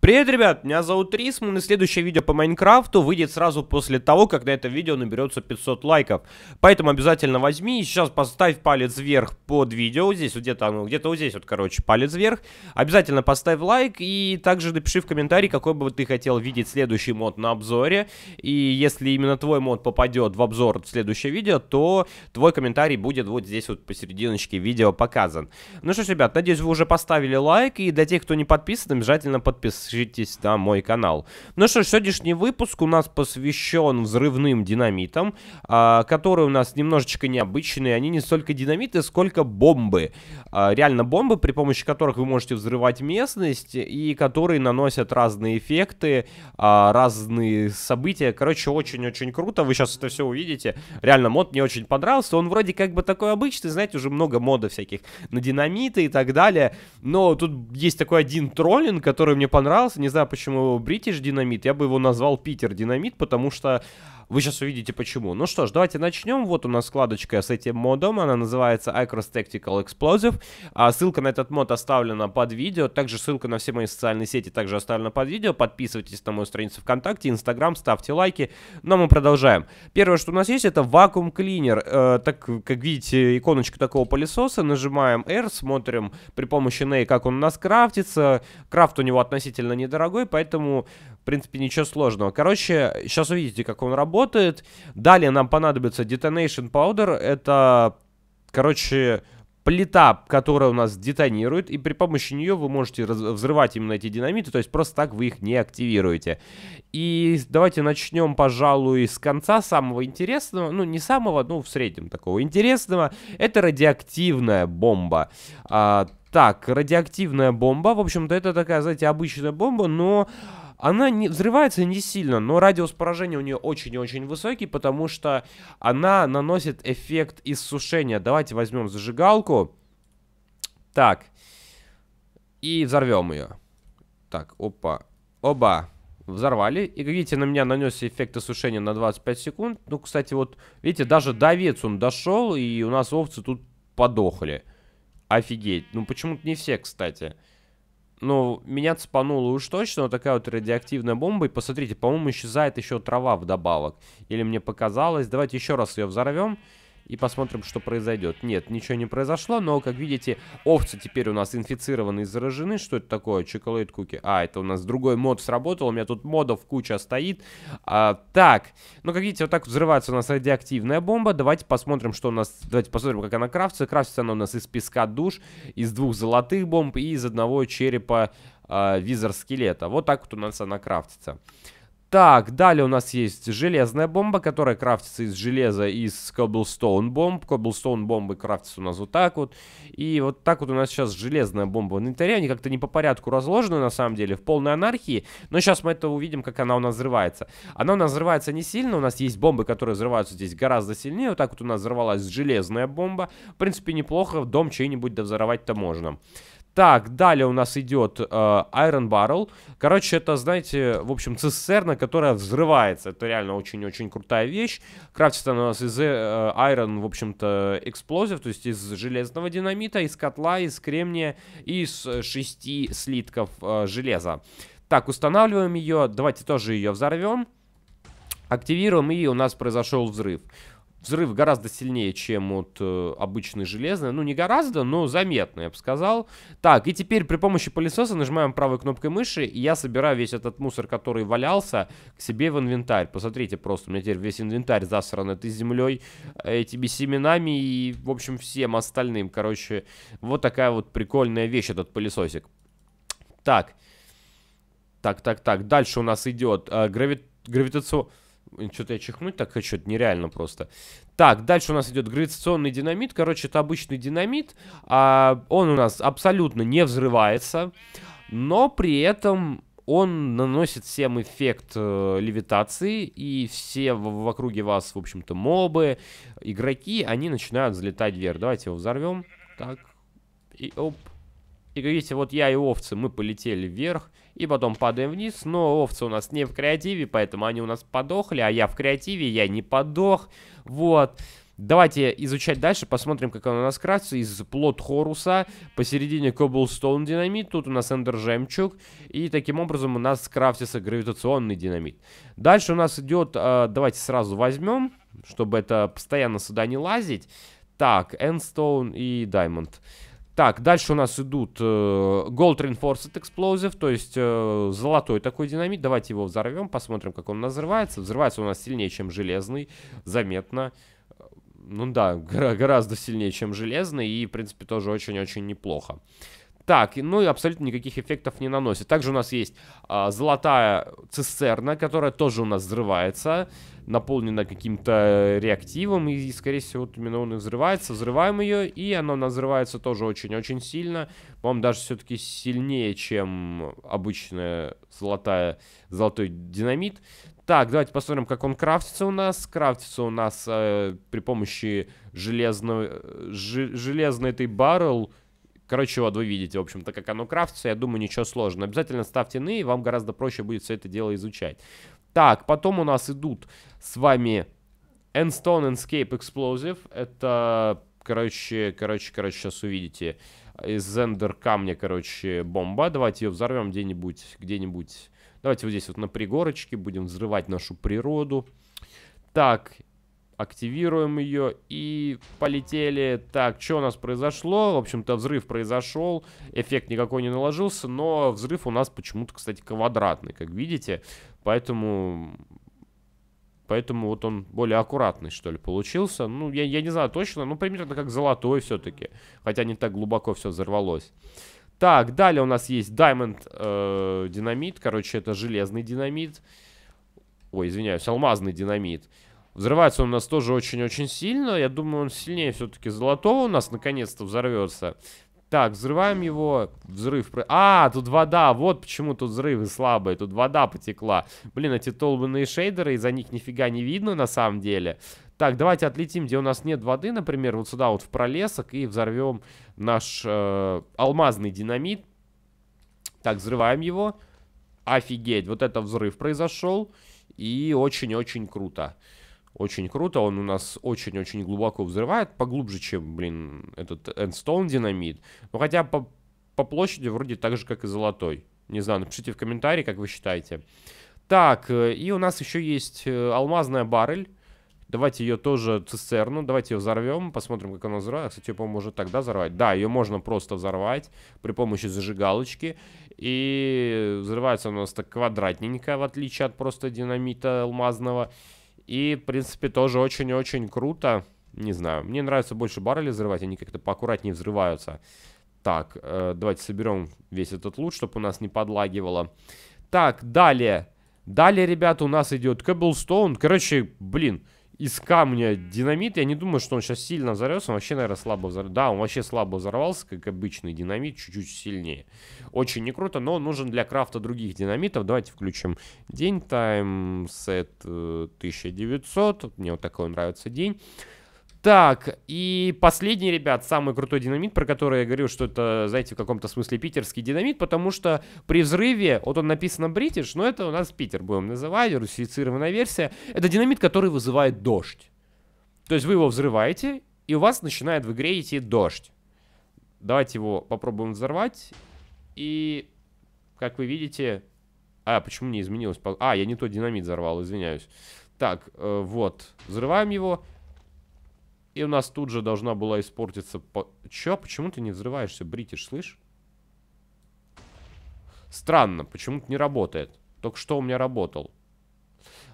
Привет, ребят, меня зовут Рисман, и следующее видео по Майнкрафту выйдет сразу после того, когда это видео наберется 500 лайков. Поэтому обязательно возьми и сейчас поставь палец вверх под видео, здесь вот где-то оно, где-то вот здесь вот, короче, палец вверх. Обязательно поставь лайк и также напиши в комментарии, какой бы ты хотел видеть следующий мод на обзоре. И если именно твой мод попадет в обзор в следующее видео, то твой комментарий будет вот здесь вот посерединочке видео показан. Ну что ж, ребят, надеюсь, вы уже поставили лайк, и для тех, кто не подписан, обязательно подписывайтесь подпишитесь на мой канал. Ну что ж, сегодняшний выпуск у нас посвящен взрывным динамитам, а, которые у нас немножечко необычные. Они не столько динамиты, сколько бомбы. А, реально бомбы, при помощи которых вы можете взрывать местность и которые наносят разные эффекты, а, разные события. Короче, очень-очень круто. Вы сейчас это все увидите. Реально, мод мне очень понравился. Он вроде как бы такой обычный, знаете, уже много мода всяких на динамиты и так далее. Но тут есть такой один троллинг, который мне понравился понравился. Не знаю, почему его British Динамит. Я бы его назвал Питер Динамит, потому что вы сейчас увидите почему. Ну что ж, давайте начнем. Вот у нас складочка с этим модом. Она называется Icros Tactical Explosive. А ссылка на этот мод оставлена под видео. Также ссылка на все мои социальные сети также оставлена под видео. Подписывайтесь на мою страницу ВКонтакте, Инстаграм, ставьте лайки. Но ну, а мы продолжаем. Первое, что у нас есть, это вакуум клинер. Э, так, как видите, иконочка такого пылесоса. Нажимаем R, смотрим при помощи Ney, как он у нас крафтится. Крафт у него относительно недорогой, поэтому в принципе, ничего сложного. Короче, сейчас увидите, как он работает. Далее нам понадобится Detonation Powder. Это, короче, плита, которая у нас детонирует, и при помощи нее вы можете взрывать именно эти динамиты, то есть просто так вы их не активируете. И давайте начнем, пожалуй, с конца самого интересного, ну не самого, ну в среднем такого интересного, это радиоактивная бомба. А, так, радиоактивная бомба, в общем-то это такая, знаете, обычная бомба, но она не, взрывается не сильно, но радиус поражения у нее очень и очень высокий, потому что она наносит эффект иссушения. Давайте возьмем зажигалку. Так. И взорвем ее. Так, опа. Оба. Взорвали. И, видите, на меня нанес эффект осушения на 25 секунд. Ну, кстати, вот, видите, даже довец он дошел, и у нас овцы тут подохли. Офигеть. Ну, почему-то не все, Кстати ну, меня цепануло уж точно вот такая вот радиоактивная бомба. И посмотрите, по-моему, исчезает еще трава вдобавок. Или мне показалось. Давайте еще раз ее взорвем и посмотрим, что произойдет. Нет, ничего не произошло, но, как видите, овцы теперь у нас инфицированы и заражены. Что это такое? Чоколейт куки. А, это у нас другой мод сработал, у меня тут модов куча стоит. А, так, ну, как видите, вот так взрывается у нас радиоактивная бомба. Давайте посмотрим, что у нас... Давайте посмотрим, как она крафтится. Крафтится она у нас из песка душ, из двух золотых бомб и из одного черепа э, визор скелета. Вот так вот у нас она крафтится. Так, далее у нас есть железная бомба, которая крафтится из железа, из cobblestone бомб. Cobblestone бомбы крафтятся у нас вот так вот. И вот так вот у нас сейчас железная бомба в инвентаре. Они как-то не по порядку разложены, на самом деле, в полной анархии. Но сейчас мы это увидим, как она у нас взрывается. Она у нас взрывается не сильно. У нас есть бомбы, которые взрываются здесь гораздо сильнее. Вот так вот у нас взорвалась железная бомба. В принципе, неплохо. в Дом чей-нибудь взорвать то можно. Так, далее у нас идет э, Iron Barrel. Короче, это, знаете, в общем, цистерна, которая взрывается. Это реально очень-очень крутая вещь. Крафтится она у нас из э, Iron, в общем-то, Explosive, то есть из железного динамита, из котла, из кремния и из шести слитков э, железа. Так, устанавливаем ее. Давайте тоже ее взорвем. Активируем, и у нас произошел взрыв. Взрыв гораздо сильнее, чем вот э, обычной железной. Ну, не гораздо, но заметно, я бы сказал. Так, и теперь при помощи пылесоса нажимаем правой кнопкой мыши, и я собираю весь этот мусор, который валялся, к себе в инвентарь. Посмотрите просто, у меня теперь весь инвентарь засран этой землей, этими семенами и, в общем, всем остальным. Короче, вот такая вот прикольная вещь этот пылесосик. Так, так, так, так. Дальше у нас идет э, гравит... гравитацион... Что-то я чихнуть так хочу, это нереально просто. Так, дальше у нас идет гравитационный динамит. Короче, это обычный динамит. А, он у нас абсолютно не взрывается, но при этом он наносит всем эффект э, левитации, и все в, в округе вас, в общем-то, мобы, игроки, они начинают взлетать вверх. Давайте его взорвем. Так, и оп, и видите, вот я и овцы, мы полетели вверх, и потом падаем вниз, но овцы у нас не в креативе, поэтому они у нас подохли, а я в креативе, я не подох, вот. Давайте изучать дальше, посмотрим, как он у нас красится. Из плод Хоруса, посередине Cobblestone динамит, тут у нас Эндер Жемчуг, и таким образом у нас крафтится гравитационный динамит. Дальше у нас идет, а, давайте сразу возьмем, чтобы это постоянно сюда не лазить. Так, Энстоун и Даймонд. Diamond. Так, дальше у нас идут э, Gold Reinforced Explosive, то есть э, золотой такой динамит. Давайте его взорвем, посмотрим, как он взрывается. Взрывается у нас сильнее, чем железный, заметно. Э, ну да, гораздо сильнее, чем железный, и, в принципе, тоже очень-очень неплохо. Так, ну и абсолютно никаких эффектов не наносит. Также у нас есть а, золотая цистерна, которая тоже у нас взрывается, наполнена каким-то э, реактивом, и, скорее всего, вот именно он и взрывается. Взрываем ее, и она у нас взрывается тоже очень-очень сильно. По-моему, даже все-таки сильнее, чем обычная золотая, золотой динамит. Так, давайте посмотрим, как он крафтится у нас. Крафтится у нас э, при помощи железного, э, ж, железной этой баррел... Короче, вот вы видите, в общем-то, как оно крафтится. Я думаю, ничего сложного. Обязательно ставьте ны, и вам гораздо проще будет все это дело изучать. Так, потом у нас идут с вами Endstone Escape Explosive. Это, короче, короче, короче, сейчас увидите. Из Эндер камня, короче, бомба. Давайте ее взорвем где-нибудь, где-нибудь. Давайте вот здесь вот на пригорочке будем взрывать нашу природу. Так, Активируем ее и полетели. Так, что у нас произошло? В общем-то, взрыв произошел. Эффект никакой не наложился, но взрыв у нас почему-то, кстати, квадратный, как видите. Поэтому... Поэтому вот он более аккуратный, что ли, получился. Ну, я, я не знаю точно, но примерно как золотой все-таки. Хотя не так глубоко все взорвалось. Так, далее у нас есть Diamond э, динамит. Короче, это железный динамит. Ой, извиняюсь, алмазный динамит. Взрывается он у нас тоже очень-очень сильно. Я думаю, он сильнее все-таки золотого у нас наконец-то взорвется. Так, взрываем его. Взрыв. А, тут вода. Вот почему тут взрывы слабые. Тут вода потекла. Блин, эти толбанные шейдеры, из-за них нифига не видно на самом деле. Так, давайте отлетим, где у нас нет воды, например, вот сюда вот в пролесок и взорвем наш э, алмазный динамит. Так, взрываем его. Офигеть, вот это взрыв произошел. И очень-очень круто. Очень круто, он у нас очень-очень глубоко взрывает, поглубже, чем, блин, этот Endstone динамит. Ну, хотя по, по площади вроде так же, как и золотой. Не знаю, напишите в комментарии, как вы считаете. Так, э, и у нас еще есть э, алмазная баррель. Давайте ее тоже цистерну, давайте ее взорвем, посмотрим, как она взрывается, Кстати, ее, по-моему, уже тогда взорвать. Да, ее можно просто взорвать при помощи зажигалочки. И взрывается у нас так квадратненько, в отличие от просто динамита алмазного. И, в принципе, тоже очень-очень круто. Не знаю, мне нравится больше баррели взрывать, они как-то поаккуратнее взрываются. Так, э, давайте соберем весь этот лут, чтобы у нас не подлагивало. Так, далее. Далее, ребята, у нас идет Cobblestone. Короче, блин, из камня динамит. Я не думаю, что он сейчас сильно взорвется. Он вообще, наверное, слабо взорвался. Да, он вообще слабо взорвался, как обычный динамит, чуть-чуть сильнее. Очень не круто, но он нужен для крафта других динамитов. Давайте включим день. Тайм сет 1900. Э, Мне вот такой нравится день. Так, и последний, ребят, самый крутой динамит, про который я говорил, что это, знаете, в каком-то смысле питерский динамит, потому что при взрыве, вот он написано British, но это у нас Питер будем называть, русифицированная версия, это динамит, который вызывает дождь. То есть вы его взрываете, и у вас начинает в игре идти дождь. Давайте его попробуем взорвать, и, как вы видите... А, почему не изменилось? А, я не тот динамит взорвал, извиняюсь. Так, э, вот, взрываем его... И у нас тут же должна была испортиться... По... Чё? Почему ты не взрываешься, Бритиш, слышь? Странно, почему-то не работает. Только что у меня работал.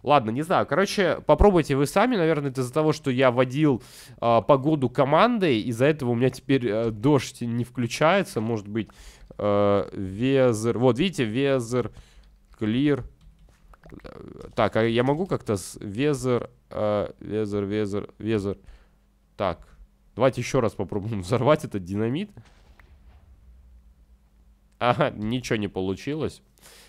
Ладно, не знаю. Короче, попробуйте вы сами. Наверное, это из-за того, что я водил э, погоду командой. Из-за этого у меня теперь э, дождь не включается. Может быть, э, везер... Вот, видите, везер, клир... Э, так, а я могу как-то с везер, э, везер, везер, везер... Так, давайте еще раз попробуем взорвать этот динамит. Ага, ничего не получилось.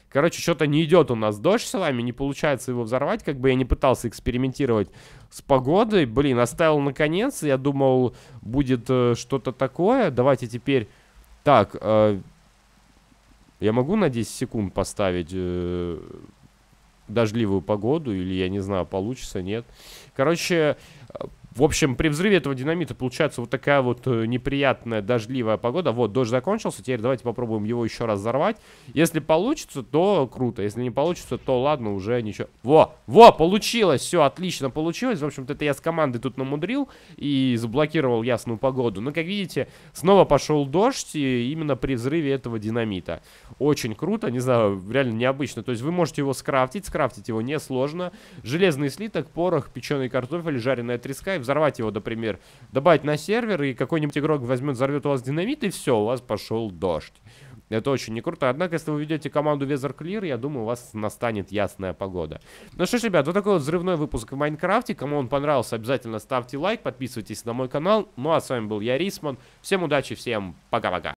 Короче, что-то не идет у нас дождь с вами, не получается его взорвать. Как бы я не пытался экспериментировать с погодой. Блин, оставил наконец. Я думал, будет э, что-то такое. Давайте теперь... Так, э, я могу на 10 секунд поставить э, дождливую погоду? Или, я не знаю, получится, нет? Короче, э, в общем, при взрыве этого динамита получается вот такая вот э, неприятная дождливая погода. Вот, дождь закончился, теперь давайте попробуем его еще раз взорвать. Если получится, то круто. Если не получится, то ладно, уже ничего. Во, во, получилось, все, отлично получилось. В общем-то, это я с командой тут намудрил и заблокировал ясную погоду. Но, как видите, снова пошел дождь, и именно при взрыве этого динамита. Очень круто, не знаю, реально необычно. То есть вы можете его скрафтить, скрафтить его несложно. Железный слиток, порох, печеный картофель, жареная треска и взорвать его, например, добавить на сервер, и какой-нибудь игрок возьмет, взорвет у вас динамит, и все, у вас пошел дождь. Это очень не круто. Однако, если вы ведете команду Weather Clear, я думаю, у вас настанет ясная погода. Ну что ж, ребят, вот такой вот взрывной выпуск в Майнкрафте. Кому он понравился, обязательно ставьте лайк, подписывайтесь на мой канал. Ну а с вами был я, Рисман. Всем удачи, всем пока-пока.